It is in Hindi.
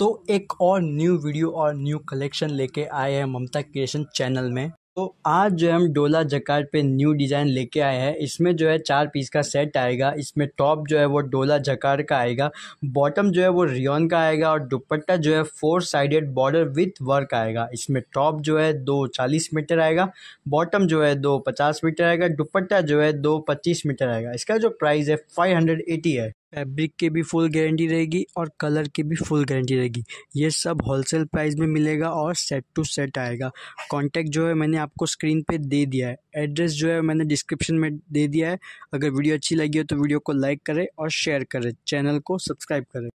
तो एक और न्यू वीडियो और न्यू कलेक्शन लेके आए हैं ममता क्रिएशन चैनल में तो आज जो हम डोला जकार्ड पे न्यू डिज़ाइन लेके आए हैं इसमें जो है चार पीस का सेट आएगा इसमें टॉप जो है वो डोला जकार्ड का आएगा बॉटम जो है वो रियोन का आएगा और दुपट्टा जो है four sided border with work आएगा इसमें टॉप जो है दो चालीस मीटर आएगा बॉटम जो है दो पचास मीटर आएगा दुपट्टा जो है दो पच्चीस मीटर आएगा इसका जो प्राइस है फाइव हंड्रेड एटी है फैब्रिक की भी फुल गारंटी रहेगी और कलर की भी फुल गारंटी रहेगी ये सब होलसेल प्राइस में मिलेगा और सेट टू सेट आएगा कॉन्टैक्ट जो है मैंने आपको स्क्रीन पे दे दिया है एड्रेस जो है मैंने डिस्क्रिप्शन में दे दिया है अगर वीडियो अच्छी लगी हो तो वीडियो को लाइक करें और शेयर करें चैनल को सब्सक्राइब करें